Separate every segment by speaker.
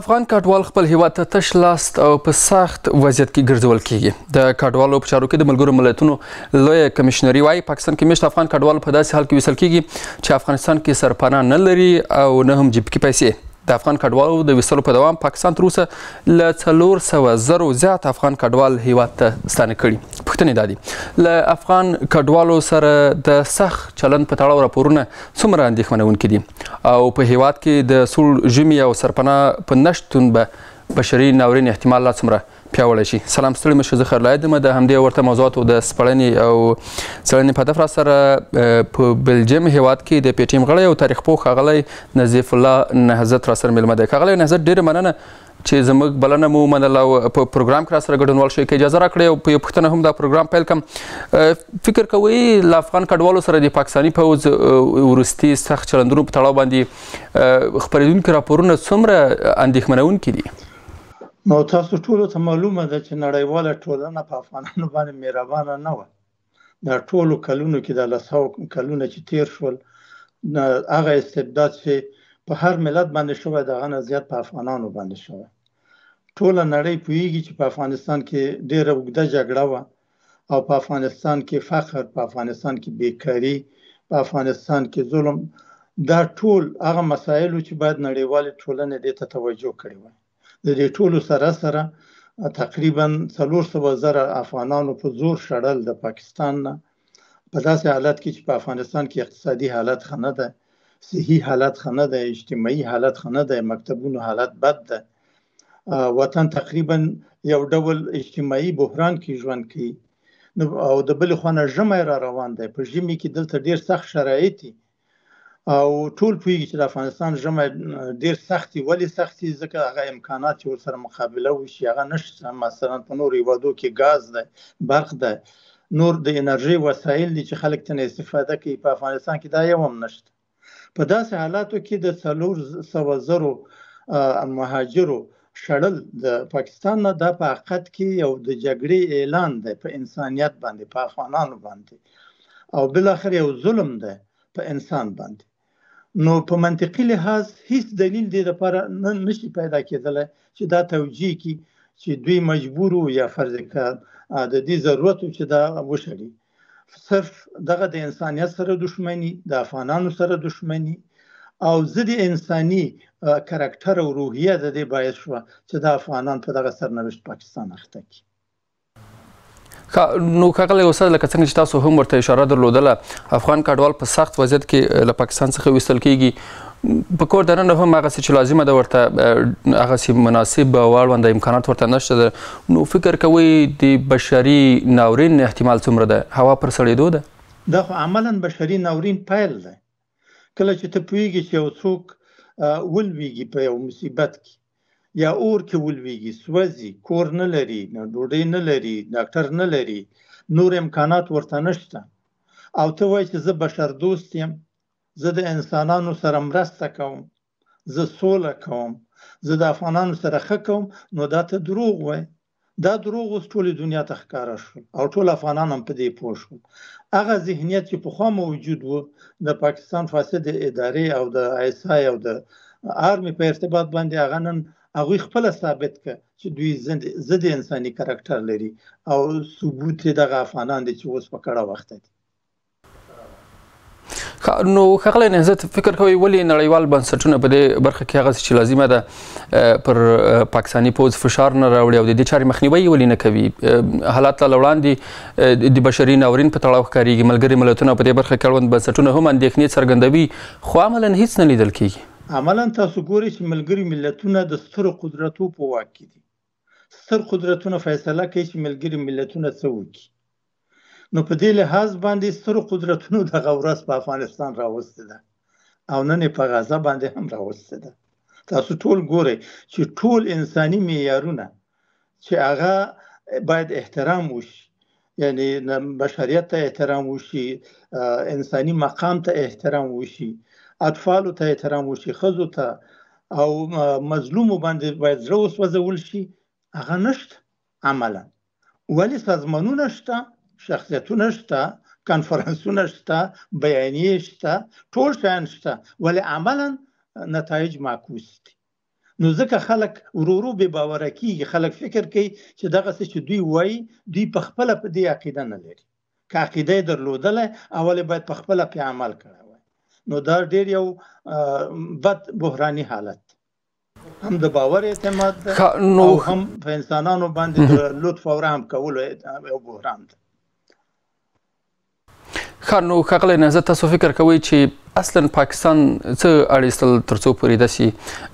Speaker 1: افغان کډوال خپل هیواد ته تش لاس او په سخت وضعیت کې ګرځول کیږي د کډوالو په چارو کې د ملګرو ملتونو لوی کمشنري وايي پاکستان کې مشت افغان کډوال په داسې حال کې وسل کیږي چې افغانستان کې سرپناه نه لري او نه هم جيب کې پیسې د افغان کډوالو د وسلو په دوام پاکستان تر اوسه ل 300 زرو زیات افغان کډوال هیواد ته ستانه کړي پښتنې دادی ل افغان کډوالو سره د سخت چلند په تړاو راپورونه څومره اندېښمنونکي دي او په هیواد کې د سول جمی او سرپناه په نشتون به بشري ناورین احتمال لا څومره پیاوړی شي سلام ستړي مشه زه خرلای دم د همدې ورته موضوعاتو د سپړنې او څېړنې په هدف را سره په بلجیم هیواد کې د پیټیم غړی او تاریخ پوه ښاغلی نظیف الله نهضت را سره میلمه دی ښاغلی نهضت ډېره مننه چې زموږ بلنه مو منله او په پروګرام کې را سره ګډونوال شئ که اجازه راکړئ او په یو پوښتنه هم دا پروګرام پیل کړم فکر کوئ له افغان کډوالو سره د پاکستاني پوځ وروستي سخت چلندونو په تړاو باندې خپرېدونکي راپورونه څومره اندېښمنوونکي دي
Speaker 2: نو تاسو ټول ته معلومه ده چې نړیواله ټولنه په افغانانو باندې مهربانه نه و دا ټولو کلونو کې د لاسو کلونو چې تیر شول هغه استبداد چې په هر ملت باندې شوی دغه نه زیات په افغانانو باندې شوی ټول نړۍ پوهیږي چې په افغانستان کې ډیره وګړه جګړه و او په افغانستان کې فقر په افغانستان کې بیکاری په افغانستان کې ظلم دا ټول هغه مسایل چې باید نړیواله ټولنه دې ته توجه کړي وای د دې ټولو سره سره تقریبا 300 زره افغانانو په زور شړل د پاکستان نه په داسې حالت کې چې په افغانستان کې اقتصادي حالت خنه ده صحي حالت خنه ده اجتماعي حالت خنه ده مکتبونو حالت بد ده وطن تقریبا یو ډول اجتماعي بحران کې ژوند کوي او د بل خو نه ژمی را روان دی په ژمي کې دلته ډیر سخت شرایط دي او ټول پوهیږي چې د افغانستان ژمی ډیر سخت دی ولی سخت دی ځکه هغه امکانات یو سره مقابله وشي هغه نشته مثلا په نور یوادو کې غاز دی برق دی نور د انرژي وسایل چې خلک تنه استفاده کوي په افغانستان کې دا یو هم نشته په داسې حالاتو کې د څلور سو زرو مهاجرو شړل د پاکستان نه د پاقت کې یو د جګړې اعلان دی په انسانيت باندې په افغانانو باندې او بل اخر یو ظلم دی په انسان باندې نو په منطقي لحاظ هیڅ دلیل دې لپاره نه نشي پیدا کېدلی چې دا توجیه کی چې دوی مجبور یا فرض کړ د دې ضرورت چې دا وشړي صرف دغه د انسانیت سره دښمنی د افغانانو سره دښمنی او ضد انساني کرکټر او روحیه د دې باعث شو چې د افغانان په دغه سرنوشت پاکستان اخته کی
Speaker 1: نو کاغلی استاد لکه څنګه چې تاسو هم ورته اشاره درلودله افغان کډوال په سخت وضعیت کې له پاکستان څخه وستل کیږي په کور دننه هم هغه چې لازمه ده ورته هغه چې مناسب واړوند امکانات ورته نشته نو فکر کوي د بشري ناورین احتمال څومره ده هوا پر سړېدو
Speaker 2: ده دا خو عملا بشري ناورین پیل ده کله چې ته پوهیږي چې یو څوک ولویږي په یو مصیبت کې یا اور کې ولويږي سوځي کور نه لري نه ډوډۍ نه لري ډاکټر نه لري نور امکانات ورته نشته او ته وایې چې زه بشر دوست یم زه د انسانانو سره مرسته کوم زه سوله کوم زه د افغانانو سره ښه کوم نو دا ته دروغ وای دا دروغ اوس ټولې دنیا ته ښکارا شو او ټول افغانان هم په دې پوه شو هغه ذهنیت چې پخوا موجود و د پاکستان فاسد ادارې او د ایسای او د آرمي په ارتباط باندې هغه نن هغه خپل ثابت ک چې دوی زد انساني کرکټر لري او ثبوت د افغانان دي چې اوس په کړه وخت دي
Speaker 1: نو خغله نه زه فکر کوي ولې نړیوال بنسټونه په دې برخه کې هغه چې لازمه ده پر پاکستانی پوز فشار نه راوړي او د دې چاري مخنیوي ولې نه کوي حالات لا وړاندې د بشري ناورین په تړاو ښکاریږي ملګری ملتونه په دې برخه کې اړوند بنسټونه هم اندېښنې څرګندوي خو عملاً هیڅ نه لیدل کیږي
Speaker 2: عملا تاسو ګورئ چې ملګری ملتونه د ستر قدرتو په واک کې دي ستر قدرتونه فیصله کوي چې ملګری ملتونه څه وکړي نو په دې لحاظ باندې ستر قدرتونو د غورس په افغانستان راوستي ده او نن په غزه باندې هم راوستي ده تاسو ټول ګورئ چې ټول انساني معیارونه چې هغه باید احترام وشي یعنی بشریت ته احترام وشي انساني مقام ته احترام وشي اطفالو ته احترام وشي خزو ته او مظلومو باندې باید زړه وسوځول شي هغه نشته عملا ولی سازمانونه شته شخصیتونه شته کانفرنسونه شته بیانیې شته ټول شیان شته ولی عملا نتایج معکوس دي نو ځکه خلک ورورو به باور کیږي خلک فکر کوي چې دغه څه چې دوی وایي دوی په خپل په دې عقیده نه لري که عقیده درلودله اول باید په خپل په عمل کړه نو دا ډیر یو بد بحراني حالت هم د باور اعتماد خ... نو... او هم په انسانانو باندې د لطف او رحم کولو یو بحران ده
Speaker 1: خانو خغله نه زه تاسو فکر کوئ چې اصلا پاکستان څه اړیستل ترڅو پورې داسي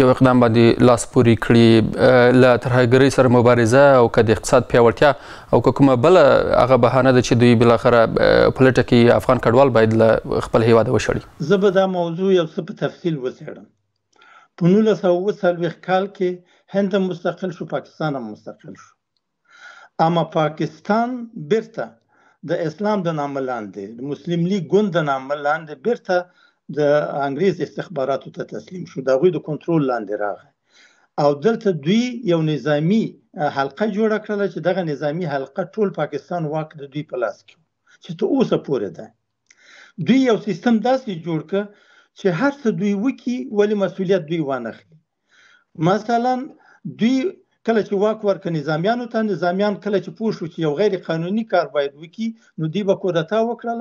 Speaker 1: یو اقدام باندې لاس پوري کړی ل ترهګری سره مبارزه او کډ اقتصاد پیاوړتیا او کومه بل هغه بهانه ده چې دوی بل اخره پولیټیکي افغان کډوال باید ل خپل هیواد وشړي
Speaker 2: زه به دا موضوع یو څه په تفصیل وڅېړم په 1940 کال کې هند مستقل شو پاکستان هم مستقل شو اما پاکستان بیرته د اسلام د نامه لاندې مسلم لیگ ګوند د نامه لاندې بیرته د انګريز استخباراتو ته تسلیم شو دا غوي د کنټرول لاندې راغی او دلته دوی یو نظامی حلقه جوړ کړل چې دغه نظامی حلقه ټول پاکستان واک د دوی په لاس کې چې ته اوسه پورې ده دوی یو سیستم داسې جوړ ک چې هر څه دوی وکی ولی مسولیت دوی وانه خي مثلا دوی کله چې واک ورک نظامیانو ته نظامیان کله چې پوه شو چې یو غیر قانوني کار باید وکړي نو دی به کودتا وکړه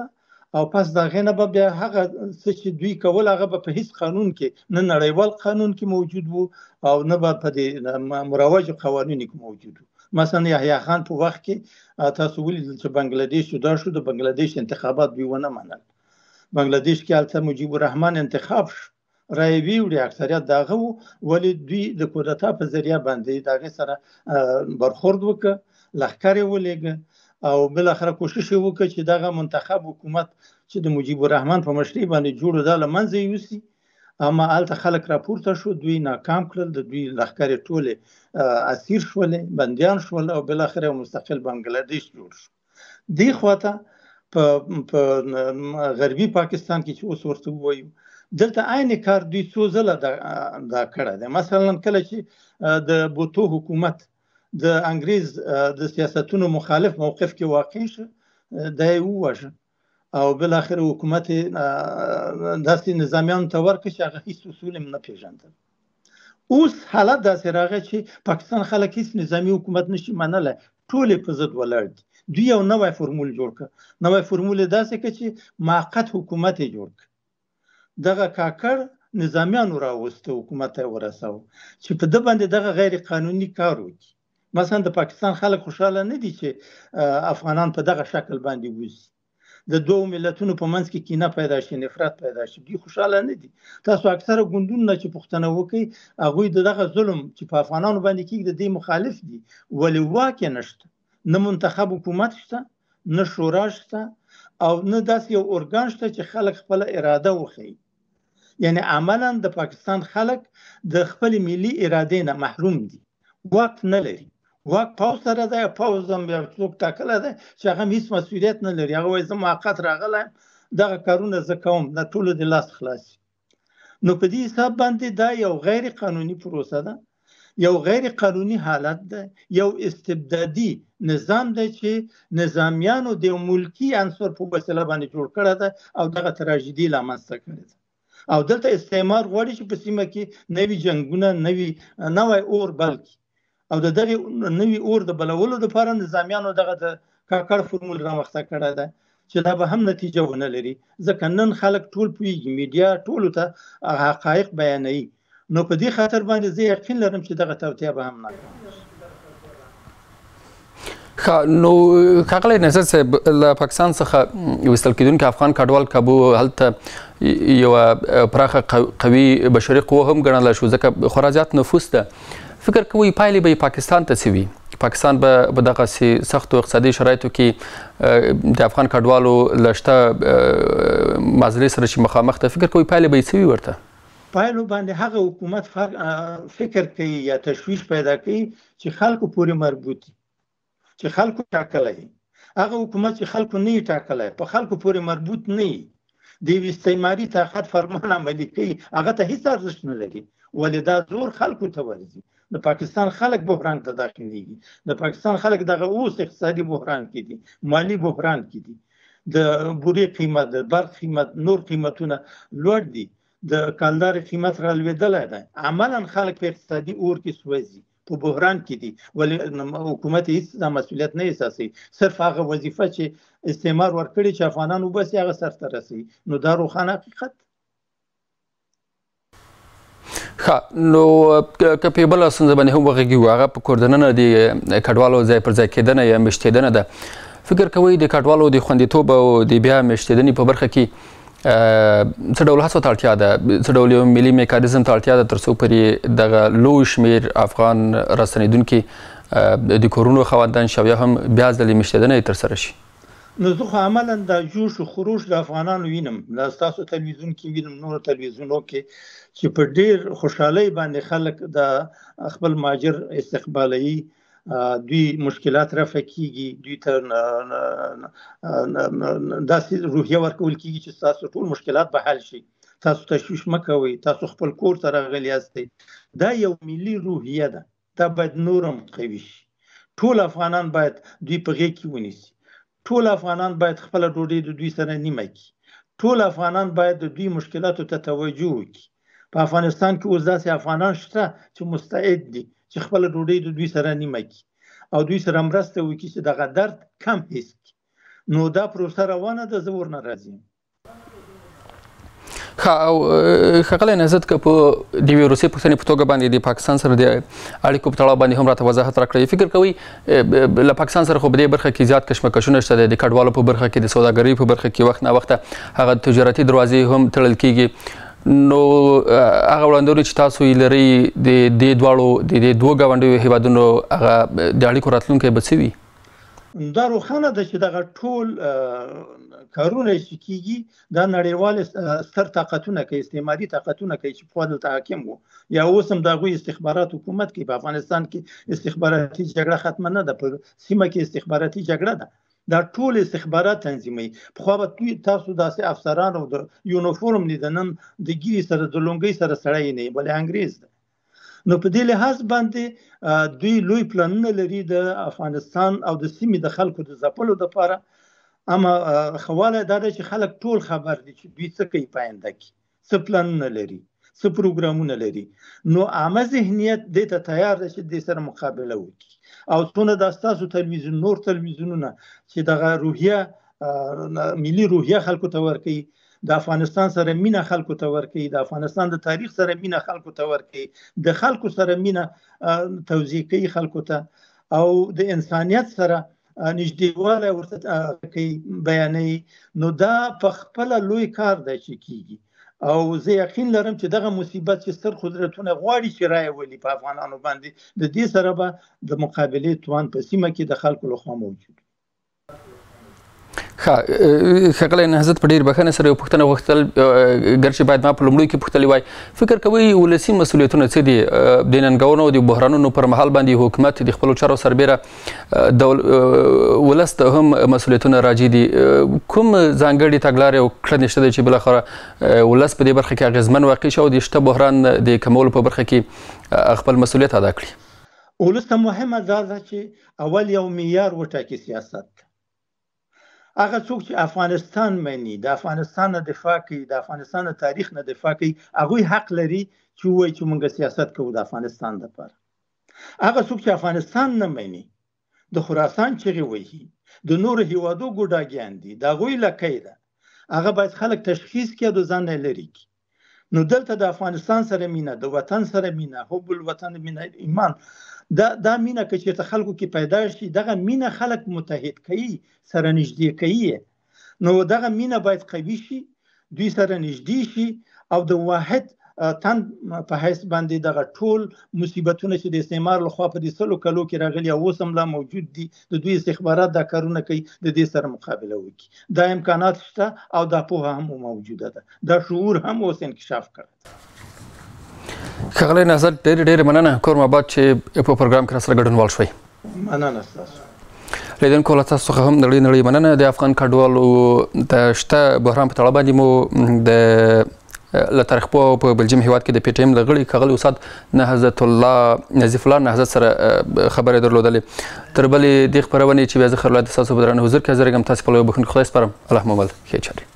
Speaker 2: او پس دا غنه به بیا هغه څه چې دوی کول هغه به په هیڅ قانون کې نه نړیوال قانون کې موجود وو او نه به په مروج قوانینو کې موجود وو مثلا یحیی خان په وخت کې تاسو ولیدل چې بنگلاديش جدا شو د بنگلاديش انتخابات دوی ونه منل بنگلاديش کې البته مجيب الرحمن انتخاب شو رای ویوړي اکثریت داغه وو ولی دوی د کودتا په ذریعہ باندې داغه سره برخورد وکړه لخرې ولېګه او بل اخره کوشش وکړه چې دغه منتخب حکومت چې د مجیب الرحمن په مشرۍ باندې جوړ د لمنځه یوسي اما الته خلک راپورته شو دوی ناکام کړل د دوی لخرې ټوله اسیر شول بنديان شول او بل اخره مستقل بنگلاديش جوړ شو دی خواته په په غربي پاکستان کې چې اوس ورته وایو دلته عین کار دوی څو ځله دا, دا کړه ده مثلا کله چې د بوتو حکومت د انګريز د سیاستونو مخالف موقف کې واقع شو دا یو وژن او بل اخر حکومت داسې نظامیان ته ورکړ چې هغه هیڅ اصول نه پیژندل اوس حالت داسې راغی چې پاکستان خلک هیڅ نظامی حکومت نشي منله ټول په ضد ولاړ دي دوی یو نوې فرمول جوړ کړ نوې فرمول داسې کې چې موقت حکومت جوړ کړ دغه کاکړ نظامیانو راوسته حکومت یې ورساو چې په د باندې دغه غیر قانوني کار وکړي مثلا د پاکستان خلک خوشاله نه دي چې افغانان په دغه شکل باندې وځي د دوه ملتونو په منځ کې کینه پیدا شي نفرت پیدا شي دوی خوشاله نه دي تاسو اکثره ګوندونه چې پښتنه وکي هغه دغه ظلم چې په افغانانو باندې کېږي د دې مخالف دي ولې واکه نشته نه منتخب حکومت شته نه شورا شته او نه داس یو اورګان شته چې خلک خپل اراده وخی یعنی عملا د پاکستان خلک د خپل ملي اراده نه محروم دي وخت نه لري واک پاوز سره ده پاوز هم بیا څوک ټاکل ده چې هغه هیڅ مسولیت نه لري هغه زما موقت راغله دغه کارونه زه کوم نه ټول د لاس خلاص نو په دې حساب باندې دا یو غیر قانوني پروسه ده یو غیر قانوني حالت ده یو استبدادي نظام دی چې نظامیانو د ملکی عنصر په وسیله باندې جوړ کړی ده او دغه تراژیدي لامنځته کړې ده او دلته استعمار غواړي چې په سیمه کې نوي جنگونه نوي نوې اور بلکې او د دغه نوي اور د بلولو لپاره نظامیانو دغه د کاکړ فرمول راوخته کړی ده چې دا به هم نتیجه ونه لري ځکه نن خلک ټول پویږي میډیا ټول ته حقایق بیانوي نو په دې خاطر باندې زه یقین لرم چې دغه توتیا به هم نه
Speaker 1: نو ښاغلی نظر صاحب له پاکستان څخه ویستل کېدونکي افغان کډوال کابو هلته یوه پراخه قوي بشري قوه هم ګڼله شو ځکه خورا زیات نفوس ده فکر کوئ پایلې به پاکستان ته څه وي پاکستان به په دغه سختو اقتصادي شرایطو کې د افغان کډوالو لشته مازلې سره چې مخامخ ته فکر کوي پایلې به څه وي ورته
Speaker 2: پایلو باندې هغه حکومت فکر کوي یا تشویش پیدا کوي چې خلکو پورې مربوط چې خلکو ټاکلای هغه حکومت چې خلکو نه ټاکلای په خلکو پورې مربوط نه دی د استعماري طاقت فرمان عملي کوي هغه ته هیڅ ارزښت نه لري ولدا زور خلکو ته ورزي د پاکستان خلک بحران ته داخليږي د پاکستان خلک دغه اوس اقتصادي بحران کې دي مالی بحران کې دي د بوري قیمت د برق قیمت نور قیمتونه لوړ دي د کلدار قیمت رالوېدل دی عملا خلک په اقتصادي اور کې سوځي په بحران کې دي ولې حکومت هیڅ د مسولیت نه احساسي صرف هغه وظیفه چې استعمار ورکړي چې افغانان وبس هغه سرته رسي نو دا روخانه حقیقت
Speaker 1: ښه نو کپی بل سند باندې هم وغږی واغه په کوردننه دی کډوالو ځای پر ځای کېدنه یا مشتیدنه ده فکر کوي د کډوالو د خوندیتوب او د بیا مشتیدنې په برخه کې څه ډول هڅو ته اړتیا ده څه ډول یو ملي میکانیزم ته اړتیا ده ترڅو پرې دغه لوی شمیر افغان راستنیدونکي د کورونو خواندان شویا هم بیا ځلې مشتدنه تر سره شي
Speaker 2: نو زه خو عملاً د جوش خروج د افغانانو وینم د تاسو تلویزیون کې وینم نور تلویزیونو کې چې په ډیر خوشحالي باندې خلک د خپل ماجر استقبالي دوی مشکلات رافع کیږي دوی ته داسې روحیه ورکول کیږي چې تاسو ټول مشکلات به حل شي تاسو تشویش مکوئ تاسو خپل کور ته راغلی یاست دا یو ملي روحیه ده دا باید نورم قوي شي ټول افغانان باید دوی په غېږ کې ونیسي ټول افغانان باید خپل ډوډۍ د دوی سره نیمه کړي ټول افغانان باید د دوی مشکلاتو ته توجه وکړي په افغانستان کې اوس داسې افغانان شته چې مستعد دي چې خپل ډوډۍ د دوی سره نیمه کی او دوی سره مرسته وکړي چې دغه درد کم هیڅ نو دا پروسه روانه ده زه ورنه راځم
Speaker 1: او خغله نزد ک په دی ویروسي پښتنې په توګه باندې د پاکستان سره د اړیکو په تړاو باندې هم راته وضاحت راکړی فکر کوي له پاکستان سره خو به د برخه کې زیات کشمکشونه شته د کډوالو په برخه کې د سوداګرۍ په برخه کې وخت نه وخت هغه تجارتي دروازې هم تړل کیږي نو هغه وړاندوري چې تاسو یې لري د دې دواړو د دې دوه غونډو هیوادونو هغه د اړیکو راتلونکي بچوي
Speaker 2: دا روخانه ده چې دغه ټول کارونه چې کیږي دا نړیوال ستر طاقتونه کې استعماري طاقتونه کې چې په دلته حاکم وو یا اوس هم دغه استخبارات حکومت کې په افغانستان کې استخباراتي جګړه ختم نه ده په سیمه کې استخباراتي جګړه ده دا ټول استخبارات تنظیمي په خو به تاسو داسې افسران او د یونیفورم لیدنن د ګیری سره د لونګي سره سړی نه بل انګريز ده نو په دې لحاظ باندې دوی لوی پلانونه لري د افغانستان او د سیمې د خلکو د ځپلو لپاره اما خواله دا چې خلک ټول خبر دي چې دوی څه کوي پاینده کې څه پلانونه لري څه پروګرامونه لري نو عامه ذهنیت دې ته تیار ده چې د سره مقابله وکړي او څونه د تاسو تلویزیون نور تلویزیونونه چې دغه روحیه ملي روحیه خلکو ته ورکي د افغانستان سره مینا خلکو ته ورکي د افغانستان د تاریخ سره مینا خلکو ته ورکي د خلکو سره مینا توزیع کوي خلکو ته او د انسانيت سره نږدېواله ورته کوي بیانې نو دا په خپل لوی کار دی چې کیږي او زه یقین لرم چې دغه مصیبت چې ستر قدرتونه غواړي چې راي ولي په افغانانو باندې د دې سره به د مقابله توان په سیمه کې د خلکو لخوا موجود
Speaker 1: ښه ښاغلی نهضت په ډېر بخښنه سره یو پوښتنه غوښتل ګرچې باید ما په لومړیو کې پوښتلې وای فکر کوئ ولسي مسولیتونه څه دي د ننګونو او د بحرانونو پر مهال باندې حکومت د خپلو چارو سربیره د ولس ته هم مسولیتونه راجې دي کوم ځانګړي تګلارې او کړنې شته چې بلاخره ولس په دې برخه کې اغیزمن واقع شي او د شته بحران د کمولو په برخه کې خپل مسولیت ادا کړي
Speaker 2: ولسته مهمه دا ده چې اول یو معیار وټاکي سیاست هغه څوک چې افغانستان مینی د افغانستان نه دفاع کوي د افغانستان تاریخ نه دفاع کوي هغه حق لري چې وایي چې موږ سیاست کوو د افغانستان لپاره هغه څوک چې افغانستان نه مینی د خراسان چغې وایي د نور هیوادو ګډاګیان دي دا غوی لکې ده هغه باید خلک تشخیص کړي د ځان لري نو دلته د افغانستان سره مینا د وطن سره مینا حب الوطن مینا ایمان دا دا مینا که چې خلکو کې پیدا شي دغه مینا خلک متحد کوي سره نږدې کوي نو دغه مینا باید قوي شي دوی سره نږدې شي او د واحد تن په هیڅ باندې دغه ټول مصیبتونه چې د استعمار لخوا په دې سلو کلو کې راغلي او اوس هم لا موجود دي د دوی استخبارات دا کارونه کوي د دې سره مقابله وکړي دا امکانات شته او دا په هم موجوده ده دا شعور هم اوس انکشاف کوي
Speaker 1: خغلی نظر ډېر ډېر مننه کوم آباد چې په پروګرام کې سره ګډون وال شوي مننه تاسو لیدونکو له تاسو څخه هم نړۍ نړۍ مننه د افغان کډوالو د شته بحران په تړاو باندې مو د له تاریخ په په بلجیم هیواد کې د پی ټی ایم لغړی کغل استاد نهزت الله نزیف الله نهزت سره خبرې درلودلې تر بلې د خبرونه چې به زه خلک تاسو په درنه حضور کې زرګم تاسو په لوي بخښنه خلاص پرم الله مو مل خیر چاري